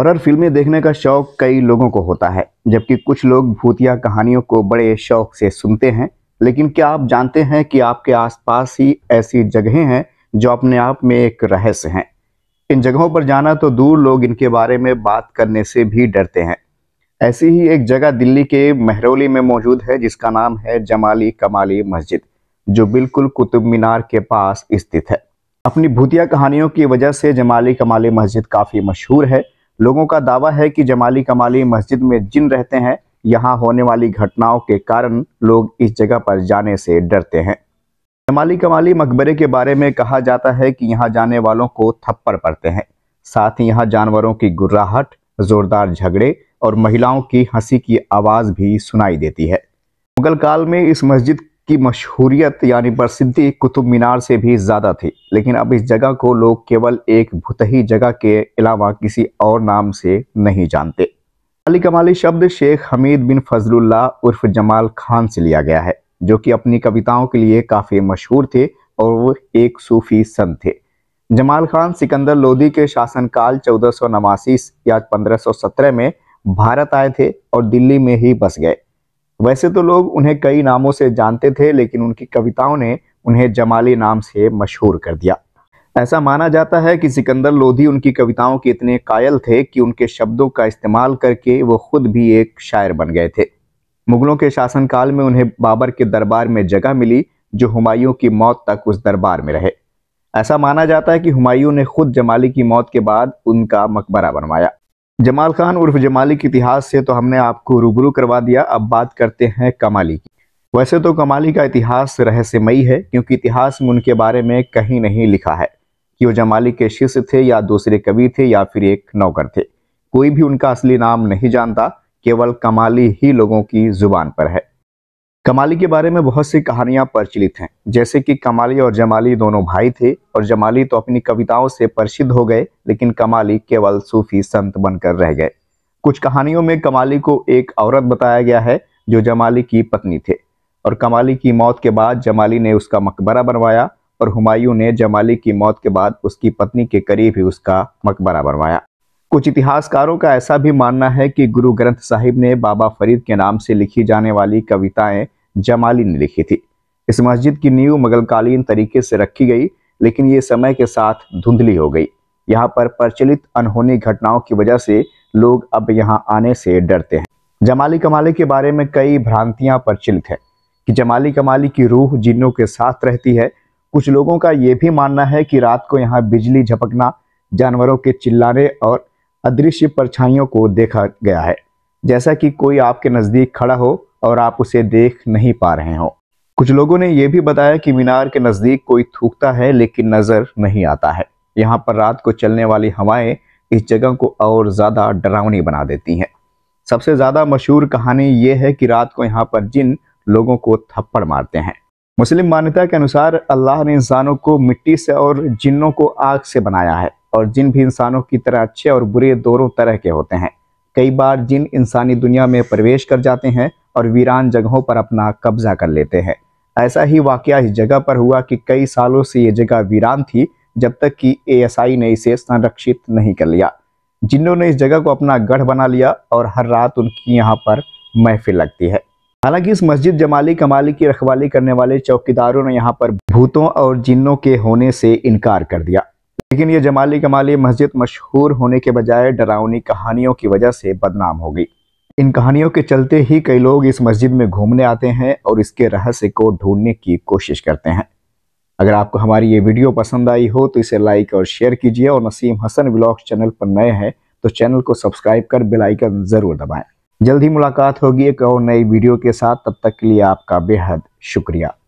horror फिल्में देखने का शौक कई लोगों को होता है जबकि कुछ लोग भूतिया कहानियों को बड़े शौक से सुनते हैं लेकिन क्या आप जानते हैं कि आपके आसपास ही ऐसी जगहें हैं जो अपने आप में एक रहस्य हैं इन जगहों पर जाना तो दूर लोग इनके बारे में बात करने से भी डरते हैं ऐसी ही एक जगह दिल्ली के महरौली में मौजूद है जिसका नाम है जमाली कमाली मस्जिद जो बिल्कुल कुतुब मीनार के पास स्थित है अपनी भूतिया कहानियों की वजह से जमाली कमाली मस्जिद काफ़ी मशहूर है लोगों का दावा है कि जमाली कमाली मस्जिद में जिन रहते हैं यहाँ होने वाली घटनाओं के कारण लोग इस जगह पर जाने से डरते हैं जमाली कमाली मकबरे के बारे में कहा जाता है कि यहाँ जाने वालों को थप्पड़ पड़ते हैं साथ ही यहाँ जानवरों की गुर्राहट जोरदार झगड़े और महिलाओं की हंसी की आवाज़ भी सुनाई देती है मुगल काल में इस मस्जिद की मशहूरियत यानी प्रसिद्धि कुतुब मीनार से भी ज़्यादा थी लेकिन अब इस जगह को लोग केवल एक भुतही जगह के अलावा किसी और नाम से नहीं जानते अली कमाली शब्द शेख हमीद बिन फजलुल्ला उर्फ जमाल खान से लिया गया है जो कि अपनी कविताओं के लिए काफ़ी मशहूर थे और वो एक सूफी संत थे जमाल खान सिकंदर लोधी के शासनकाल चौदह या पंद्रह में भारत आए थे और दिल्ली में ही बस गए वैसे तो लोग उन्हें कई नामों से जानते थे लेकिन उनकी कविताओं ने उन्हें जमाली नाम से मशहूर कर दिया ऐसा माना जाता है कि सिकंदर लोधी उनकी कविताओं के इतने कायल थे कि उनके शब्दों का इस्तेमाल करके वो खुद भी एक शायर बन गए थे मुगलों के शासनकाल में उन्हें बाबर के दरबार में जगह मिली जो हुमायूं की मौत तक उस दरबार में रहे ऐसा माना जाता है कि हुमायूं ने खुद जमाली की मौत के बाद उनका मकबरा बनवाया जमाल खान उर्फ जमाली के इतिहास से तो हमने आपको रूबरू करवा दिया अब बात करते हैं कमाली की वैसे तो कमाली का इतिहास रहस्यमयी है क्योंकि इतिहास में उनके बारे में कहीं नहीं लिखा है कि वो जमाली के शिष्य थे या दूसरे कवि थे या फिर एक नौकर थे कोई भी उनका असली नाम नहीं जानता केवल कमाली ही लोगों की जुबान पर है कमाली के बारे में बहुत सी कहानियां प्रचलित हैं जैसे कि कमाली और जमाली दोनों भाई थे और जमाली तो अपनी कविताओं से प्रसिद्ध हो गए लेकिन कमाली केवल सूफी संत बनकर रह गए कुछ कहानियों में कमाली को एक औरत बताया गया है जो जमाली की पत्नी थे और कमाली की मौत के बाद जमाली ने उसका मकबरा बनवाया और हुमायूं ने जमाली की मौत के बाद उसकी पत्नी के करीब ही उसका मकबरा बनवाया कुछ इतिहासकारों का ऐसा भी मानना है कि गुरु ग्रंथ साहिब ने बाबा फरीद के नाम से लिखी जाने वाली कविताएं जमाली ने लिखी थी इस मस्जिद की नींव मुगलकालीन तरीके से रखी गई लेकिन ये समय के साथ धुंधली हो गई यहाँ पर प्रचलित अनहोनी घटनाओं की वजह से लोग अब यहाँ आने से डरते हैं जमाली कमाली के बारे में कई भ्रांतियां प्रचलित हैं कि जमाली कमाली की रूह जिनों के साथ रहती है कुछ लोगों का ये भी मानना है कि रात को यहाँ बिजली झपकना जानवरों के चिल्लाने और अदृश्य परछाइयों को देखा गया है जैसा कि कोई आपके नज़दीक खड़ा हो और आप उसे देख नहीं पा रहे हो कुछ लोगों ने यह भी बताया कि मीनार के नज़दीक कोई थूकता है लेकिन नज़र नहीं आता है यहाँ पर रात को चलने वाली हवाएं इस जगह को और ज़्यादा डरावनी बना देती हैं सबसे ज़्यादा मशहूर कहानी ये है कि रात को यहाँ पर जिन लोगों को थप्पड़ मारते हैं मुस्लिम मान्यता के अनुसार अल्लाह ने इंसानों को मिट्टी से और जिन्नों को आग से बनाया है और जिन भी इंसानों की तरह अच्छे और बुरे दोनों तरह के होते हैं कई बार जिन इंसानी दुनिया में प्रवेश कर जाते हैं और वीरान जगहों पर अपना कब्जा कर लेते हैं ऐसा ही वाक्य इस जगह पर हुआ कि कई सालों से ये जगह वीरान थी जब तक कि ए ने इसे संरक्षित नहीं कर लिया जिन्होंने इस जगह को अपना गढ़ बना लिया और हर रात उनकी यहाँ पर महफिल लगती है हालांकि इस मस्जिद जमाली कमाली की रखवाली करने वाले चौकीदारों ने यहाँ पर भूतों और जिन्नों के होने से इनकार कर दिया लेकिन ये जमाली कमाली मस्जिद मशहूर होने के बजाय डरावनी कहानियों की वजह से बदनाम हो गई इन कहानियों के चलते ही कई लोग इस मस्जिद में घूमने आते हैं और इसके रहस्य को ढूंढने की कोशिश करते हैं अगर आपको हमारी ये वीडियो पसंद आई हो तो इसे लाइक और शेयर कीजिए और नसीम हसन ब्लॉग चैनल पर नए हैं तो चैनल को सब्सक्राइब कर बेलाइकन ज़रूर दबाएँ जल्द ही मुलाकात होगी एक और नई वीडियो के साथ तब तक के लिए आपका बेहद शुक्रिया